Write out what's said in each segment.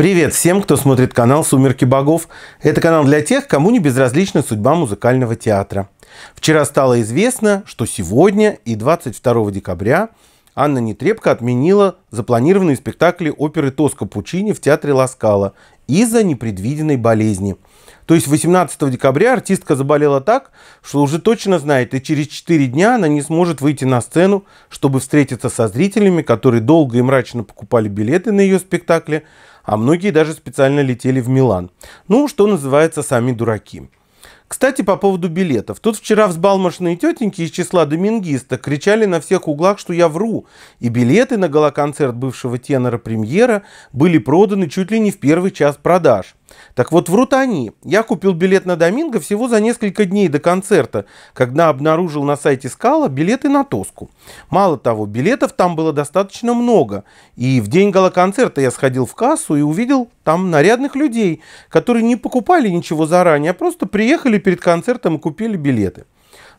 Привет всем, кто смотрит канал «Сумерки богов». Это канал для тех, кому не безразлична судьба музыкального театра. Вчера стало известно, что сегодня и 22 декабря Анна Нетребко отменила запланированные спектакли оперы Тоска Пучини в театре Ласкала из-за непредвиденной болезни. То есть 18 декабря артистка заболела так, что уже точно знает, и через 4 дня она не сможет выйти на сцену, чтобы встретиться со зрителями, которые долго и мрачно покупали билеты на ее спектакли – а многие даже специально летели в Милан. Ну, что называется, сами дураки. Кстати, по поводу билетов. Тут вчера взбалмошные тетеньки из числа домингиста кричали на всех углах, что я вру. И билеты на галоконцерт бывшего тенора премьера были проданы чуть ли не в первый час продаж. Так вот, врут они. Я купил билет на Доминго всего за несколько дней до концерта, когда обнаружил на сайте Скала билеты на Тоску. Мало того, билетов там было достаточно много. И в день гала-концерта я сходил в кассу и увидел там нарядных людей, которые не покупали ничего заранее, а просто приехали перед концертом и купили билеты.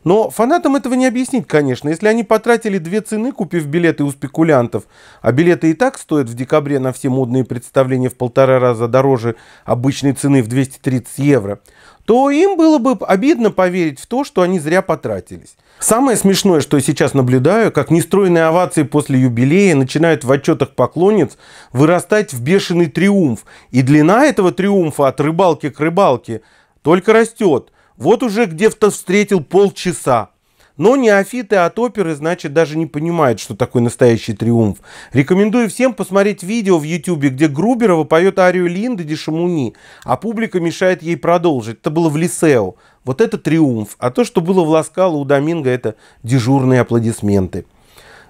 Но фанатам этого не объяснить, конечно. Если они потратили две цены, купив билеты у спекулянтов, а билеты и так стоят в декабре на все модные представления в полтора раза дороже обычной цены в 230 евро, то им было бы обидно поверить в то, что они зря потратились. Самое смешное, что я сейчас наблюдаю, как нестройные овации после юбилея начинают в отчетах поклонниц вырастать в бешеный триумф. И длина этого триумфа от рыбалки к рыбалке только растет. Вот уже где-то встретил полчаса. Но неофиты от а оперы, значит, даже не понимают, что такое настоящий триумф. Рекомендую всем посмотреть видео в Ютубе, где Груберова поет арию Линды Дешамуни, а публика мешает ей продолжить. Это было в Лисео. Вот это триумф. А то, что было в Ласкало у Доминго, это дежурные аплодисменты.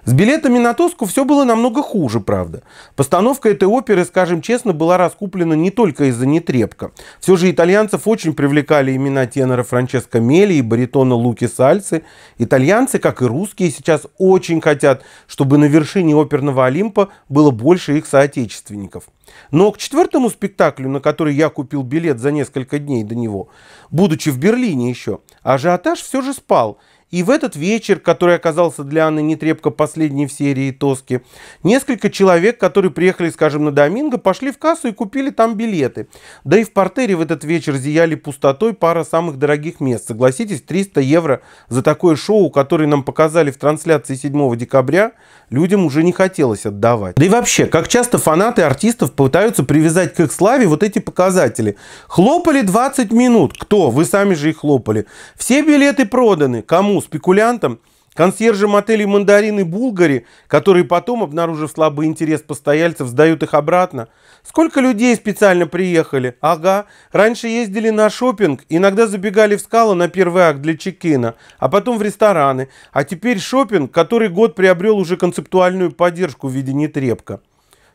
С билетами на Тоску все было намного хуже, правда. Постановка этой оперы, скажем честно, была раскуплена не только из-за нетребка. Все же итальянцев очень привлекали имена тенора Франческо Мели и баритона Луки Сальцы. Итальянцы, как и русские, сейчас очень хотят, чтобы на вершине оперного Олимпа было больше их соотечественников. Но к четвертому спектаклю, на который я купил билет за несколько дней до него, будучи в Берлине еще, ажиотаж все же спал – и в этот вечер, который оказался для Анны Нетребко последней в серии «Тоски», несколько человек, которые приехали, скажем, на Доминго, пошли в кассу и купили там билеты. Да и в портере в этот вечер зияли пустотой пара самых дорогих мест. Согласитесь, 300 евро за такое шоу, которое нам показали в трансляции 7 декабря, людям уже не хотелось отдавать. Да и вообще, как часто фанаты артистов пытаются привязать к их славе вот эти показатели. Хлопали 20 минут. Кто? Вы сами же их хлопали. Все билеты проданы. Кому? спекулянтам, консьержам отелей «Мандарин» и «Булгари», которые потом, обнаружив слабый интерес постояльцев, сдают их обратно. Сколько людей специально приехали? Ага, раньше ездили на шопинг, иногда забегали в скалы на первый акт для чекина, а потом в рестораны. А теперь шопинг, который год приобрел уже концептуальную поддержку в виде нетрепка.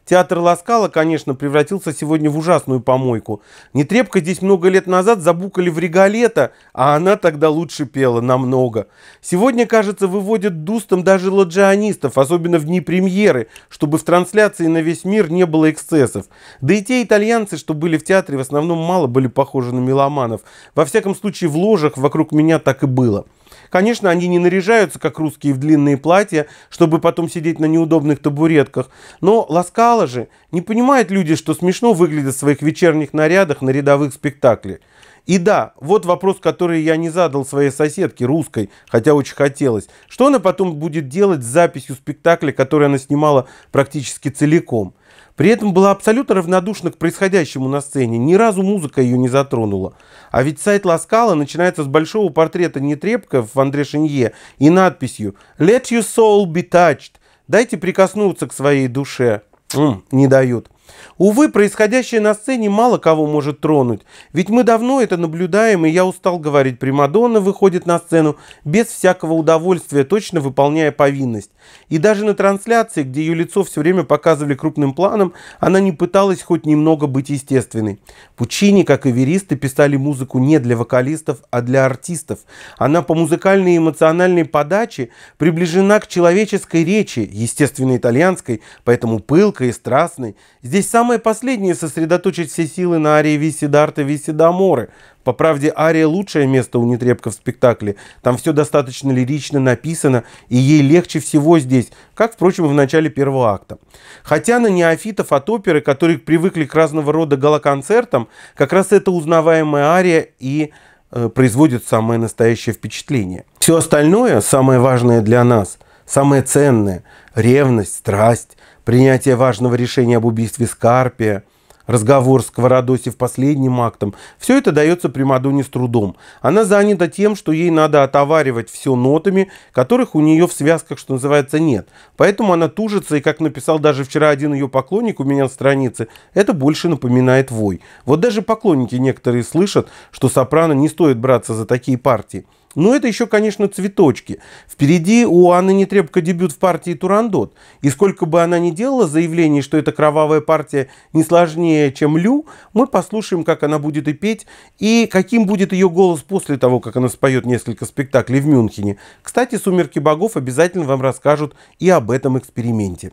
Театр Ласкала, конечно, превратился сегодня в ужасную помойку. Нетребко здесь много лет назад забукали в регалета, а она тогда лучше пела, намного. Сегодня, кажется, выводят дустом даже ладжионистов, особенно в дни премьеры, чтобы в трансляции на весь мир не было эксцессов. Да и те итальянцы, что были в театре, в основном мало были похожи на меломанов. Во всяком случае, в ложах вокруг меня так и было. Конечно, они не наряжаются, как русские, в длинные платья, чтобы потом сидеть на неудобных табуретках. Но ласкало же. Не понимают люди, что смешно выглядят в своих вечерних нарядах на рядовых спектаклях. И да, вот вопрос, который я не задал своей соседке, русской, хотя очень хотелось. Что она потом будет делать с записью спектакля, который она снимала практически целиком? При этом была абсолютно равнодушна к происходящему на сцене, ни разу музыка ее не затронула. А ведь сайт Ласкала начинается с большого портрета Нетребко в Андре Шинье и надписью «Let your soul be touched» – «Дайте прикоснуться к своей душе». М, не дают. Увы, происходящее на сцене мало кого может тронуть, ведь мы давно это наблюдаем, и я устал говорить, Примадонна выходит на сцену без всякого удовольствия, точно выполняя повинность. И даже на трансляции, где ее лицо все время показывали крупным планом, она не пыталась хоть немного быть естественной. Пучини, как и веристы, писали музыку не для вокалистов, а для артистов. Она по музыкальной и эмоциональной подаче приближена к человеческой речи, естественной итальянской, поэтому пылкой и страстной. Здесь самое последнее сосредоточить все силы на арии Виси Дарта Виси Даморы, по правде, ария лучшее место у Нетребко в спектакле. Там все достаточно лирично написано, и ей легче всего здесь, как, впрочем, и в начале первого акта. Хотя на неофитов от а оперы, которые привыкли к разного рода галоконцертам, как раз эта узнаваемая ария и э, производит самое настоящее впечатление. Все остальное, самое важное для нас, самое ценное – ревность, страсть, принятие важного решения об убийстве Скарпия – разговор с Сковородосе в последнем актом. Все это дается Примадоне с трудом. Она занята тем, что ей надо отоваривать все нотами, которых у нее в связках, что называется, нет. Поэтому она тужится, и, как написал даже вчера один ее поклонник у меня на странице, это больше напоминает вой. Вот даже поклонники некоторые слышат, что сопрано не стоит браться за такие партии. Но это еще, конечно, цветочки. Впереди у Анны Нетребко дебют в партии Турандот. И сколько бы она ни делала заявлений, что эта кровавая партия не сложнее, чем Лю, мы послушаем, как она будет и петь, и каким будет ее голос после того, как она споет несколько спектаклей в Мюнхене. Кстати, «Сумерки богов» обязательно вам расскажут и об этом эксперименте.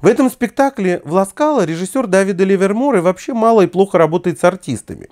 В этом спектакле в Ласкало режиссер Давида Леверморы вообще мало и плохо работает с артистами.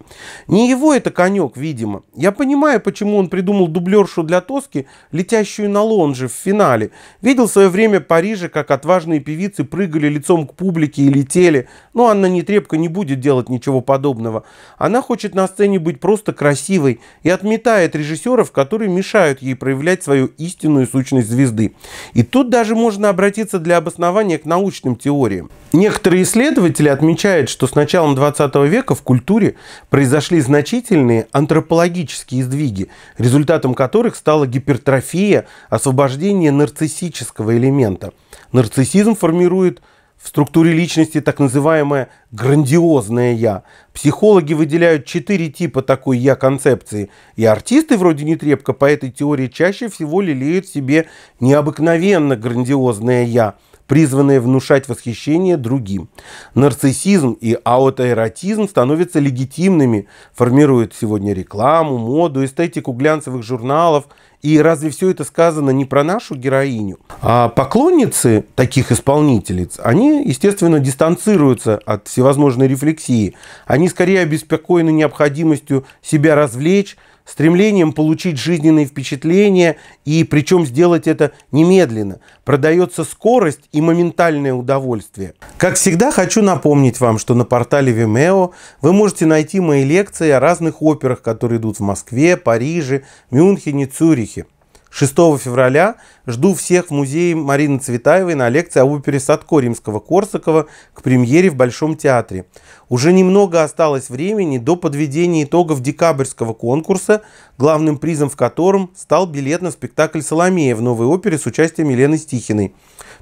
Не его это конек, видимо. Я понимаю, почему он придумал дублершу для Тоски, летящую на лонже в финале. Видел в свое время в Париже, как отважные певицы прыгали лицом к публике и летели. Но Анна Нетребко не будет делать ничего подобного. Она хочет на сцене быть просто красивой и отметает режиссеров, которые мешают ей проявлять свою истинную сущность звезды. И тут даже можно обратиться для обоснования к научным теориям. Некоторые исследователи отмечают, что с началом 20 века в культуре произошли значительные антропологические сдвиги, результатом которых стала гипертрофия, освобождение нарциссического элемента. Нарциссизм формирует в структуре личности так называемое грандиозное «я», Психологи выделяют четыре типа такой «я» концепции, и артисты вроде Нетребко по этой теории чаще всего лелеют себе необыкновенно грандиозное «я», призванное внушать восхищение другим. Нарциссизм и аутоэротизм становятся легитимными, формируют сегодня рекламу, моду, эстетику глянцевых журналов. И разве все это сказано не про нашу героиню? А поклонницы таких исполнителей, они, естественно, дистанцируются от всевозможной рефлексии. Они они скорее обеспокоены необходимостью себя развлечь, стремлением получить жизненные впечатления и причем сделать это немедленно. Продается скорость и моментальное удовольствие. Как всегда, хочу напомнить вам, что на портале Vimeo вы можете найти мои лекции о разных операх, которые идут в Москве, Париже, Мюнхене, Цюрихе. 6 февраля жду всех в музее Марины Цветаевой на лекции об опере Садко Римского-Корсакова к премьере в Большом театре. Уже немного осталось времени до подведения итогов декабрьского конкурса, главным призом в котором стал билет на спектакль «Соломея» в новой опере с участием Елены Стихиной.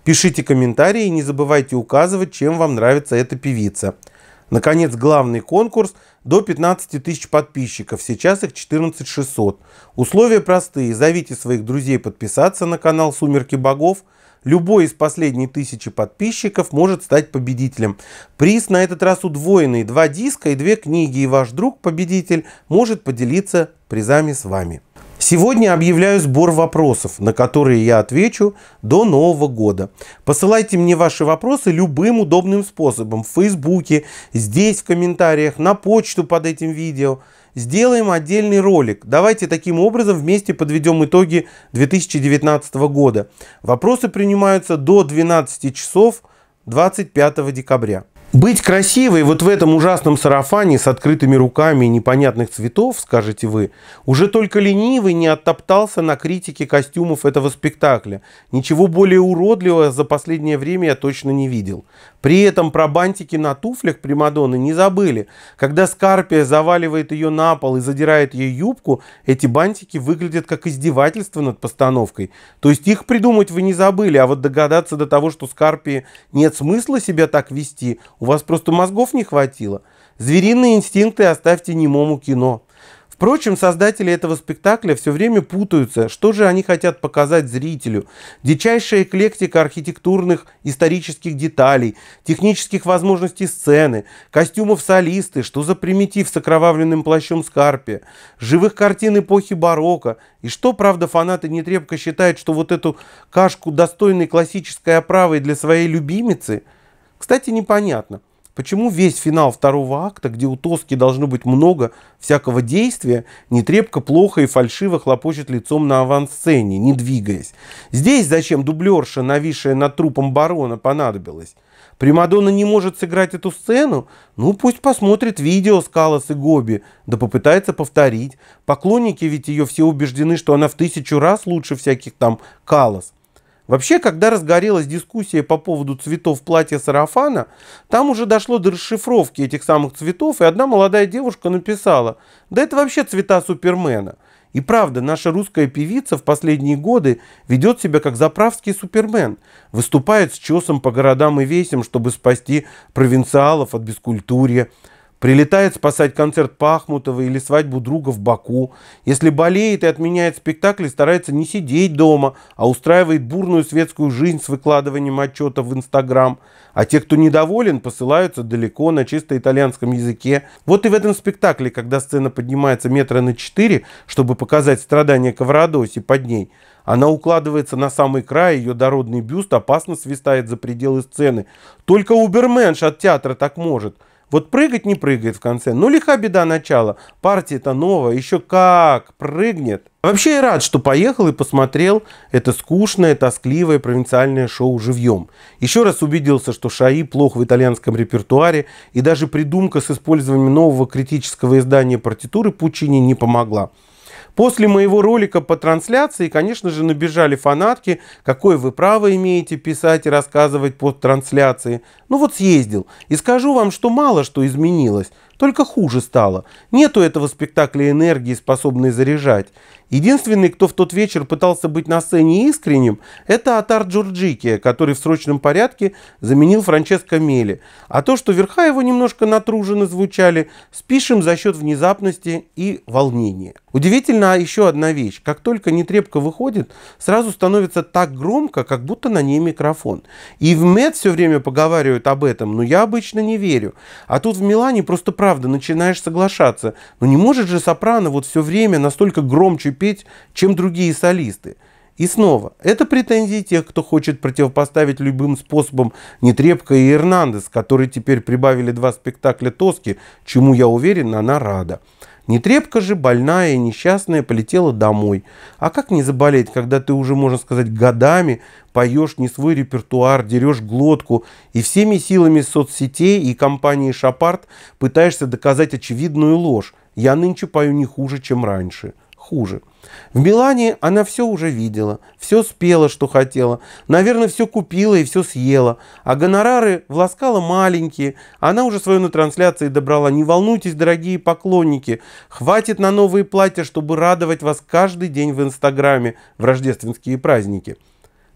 Пишите комментарии и не забывайте указывать, чем вам нравится эта певица. Наконец, главный конкурс до 15 тысяч подписчиков, сейчас их 14 600. Условия простые, зовите своих друзей подписаться на канал «Сумерки богов», Любой из последней тысячи подписчиков может стать победителем. Приз на этот раз удвоенный. Два диска и две книги. И ваш друг, победитель, может поделиться призами с вами. Сегодня объявляю сбор вопросов, на которые я отвечу до Нового года. Посылайте мне ваши вопросы любым удобным способом. В Фейсбуке, здесь в комментариях, на почту под этим видео. Сделаем отдельный ролик. Давайте таким образом вместе подведем итоги 2019 года. Вопросы принимаются до 12 часов 25 декабря. Быть красивой вот в этом ужасном сарафане с открытыми руками и непонятных цветов, скажете вы, уже только ленивый не оттоптался на критике костюмов этого спектакля. Ничего более уродливого за последнее время я точно не видел. При этом про бантики на туфлях Примадонны не забыли. Когда Скарпия заваливает ее на пол и задирает ей юбку, эти бантики выглядят как издевательство над постановкой. То есть их придумать вы не забыли, а вот догадаться до того, что Скарпии нет смысла себя так вести – у вас просто мозгов не хватило. Звериные инстинкты оставьте немому кино. Впрочем, создатели этого спектакля все время путаются, что же они хотят показать зрителю. Дичайшая эклектика архитектурных исторических деталей, технических возможностей сцены, костюмов солисты, что за примитив с окровавленным плащом Скарпи, живых картин эпохи барокко. И что, правда, фанаты нетрепко считают, что вот эту кашку достойной классической оправой для своей любимицы – кстати, непонятно, почему весь финал второго акта, где у Тоски должно быть много всякого действия, нетрепко, плохо и фальшиво хлопочет лицом на авансцене, не двигаясь. Здесь зачем дублерша, нависшая над трупом барона, понадобилась? Примадонна не может сыграть эту сцену? Ну, пусть посмотрит видео с Калос и Гоби, да попытается повторить. Поклонники ведь ее все убеждены, что она в тысячу раз лучше всяких там Калос. Вообще, когда разгорелась дискуссия по поводу цветов платья сарафана, там уже дошло до расшифровки этих самых цветов, и одна молодая девушка написала, да это вообще цвета Супермена. И правда, наша русская певица в последние годы ведет себя как заправский супермен, выступает с чесом по городам и весям, чтобы спасти провинциалов от бескультурья, Прилетает спасать концерт Пахмутова или свадьбу друга в Баку. Если болеет и отменяет спектакль, старается не сидеть дома, а устраивает бурную светскую жизнь с выкладыванием отчетов в Инстаграм. А те, кто недоволен, посылаются далеко на чисто итальянском языке. Вот и в этом спектакле, когда сцена поднимается метра на четыре, чтобы показать страдания Коврадоси под ней, она укладывается на самый край, ее дородный бюст опасно свистает за пределы сцены. Только Уберменш от театра так может – вот прыгать не прыгает в конце. Ну, лиха беда начала. Партия-то новая. Еще как прыгнет. Вообще я рад, что поехал и посмотрел это скучное, тоскливое провинциальное шоу живьем. Еще раз убедился, что Шаи плох в итальянском репертуаре, и даже придумка с использованием нового критического издания партитуры Пучини не помогла. После моего ролика по трансляции, конечно же, набежали фанатки, какое вы право имеете писать и рассказывать по трансляции. Ну вот съездил. И скажу вам, что мало что изменилось, только хуже стало. Нету этого спектакля энергии, способной заряжать. Единственный, кто в тот вечер пытался быть на сцене искренним, это Атар Джорджики, который в срочном порядке заменил Франческо Мели. А то, что верха его немножко натруженно звучали, спишем за счет внезапности и волнения. Удивительно а еще одна вещь. Как только нетрепко выходит, сразу становится так громко, как будто на ней микрофон. И в МЭД все время поговаривают об этом, но «Ну, я обычно не верю. А тут в Милане просто правда начинаешь соглашаться. Но «Ну, не может же сопрано вот все время настолько громче петь, чем другие солисты. И снова, это претензии тех, кто хочет противопоставить любым способом Нетребко и Эрнандес, которые теперь прибавили два спектакля Тоски, чему, я уверен, она рада. Нетребко же, больная и несчастная, полетела домой. А как не заболеть, когда ты уже, можно сказать, годами поешь не свой репертуар, дерешь глотку и всеми силами соцсетей и компании «Шапарт» пытаешься доказать очевидную ложь. Я нынче пою не хуже, чем раньше хуже. В Милане она все уже видела, все спела, что хотела, наверное, все купила и все съела, а гонорары в маленькие, она уже свою на трансляции добрала. Не волнуйтесь, дорогие поклонники, хватит на новые платья, чтобы радовать вас каждый день в Инстаграме в рождественские праздники.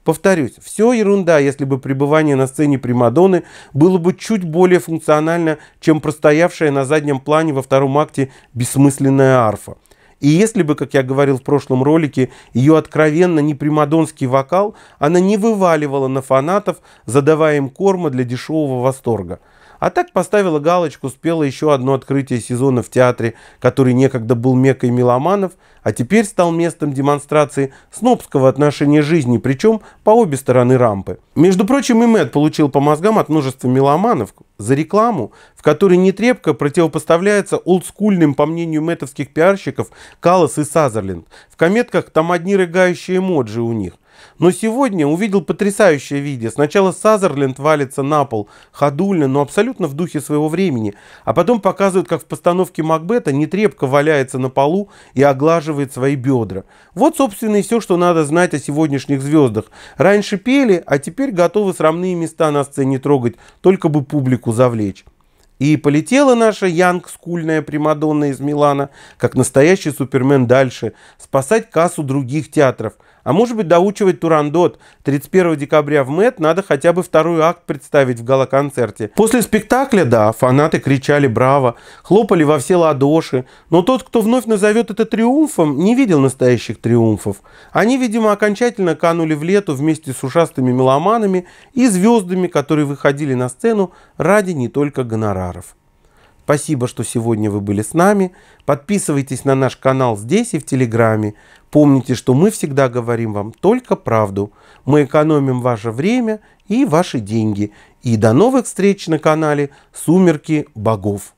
Повторюсь, все ерунда, если бы пребывание на сцене Примадонны было бы чуть более функционально, чем простоявшая на заднем плане во втором акте бессмысленная арфа. И если бы, как я говорил в прошлом ролике, ее откровенно не примадонский вокал, она не вываливала на фанатов, задавая им корма для дешевого восторга – а так поставила галочку, спела еще одно открытие сезона в театре, который некогда был мекой меломанов, а теперь стал местом демонстрации снобского отношения жизни, причем по обе стороны рампы. Между прочим, и Мэтт получил по мозгам от множества меломанов за рекламу, в которой нетрепко противопоставляется олдскульным, по мнению мэтовских пиарщиков, Калас и Сазерленд. В кометках там одни рыгающие эмоджи у них. Но сегодня увидел потрясающее видео. Сначала Сазерленд валится на пол, ходульно, но абсолютно в духе своего времени. А потом показывают, как в постановке Макбета нетрепко валяется на полу и оглаживает свои бедра. Вот, собственно, и все, что надо знать о сегодняшних звездах. Раньше пели, а теперь готовы срамные места на сцене трогать, только бы публику завлечь. И полетела наша Янг, скульная Примадонна из Милана, как настоящий супермен дальше, спасать кассу других театров. А может быть доучивать Турандот. 31 декабря в МЭД надо хотя бы второй акт представить в галоконцерте. После спектакля, да, фанаты кричали «Браво!», хлопали во все ладоши. Но тот, кто вновь назовет это триумфом, не видел настоящих триумфов. Они, видимо, окончательно канули в лету вместе с ушастыми меломанами и звездами, которые выходили на сцену ради не только гонораров. Спасибо, что сегодня вы были с нами. Подписывайтесь на наш канал здесь и в Телеграме. Помните, что мы всегда говорим вам только правду. Мы экономим ваше время и ваши деньги. И до новых встреч на канале «Сумерки богов».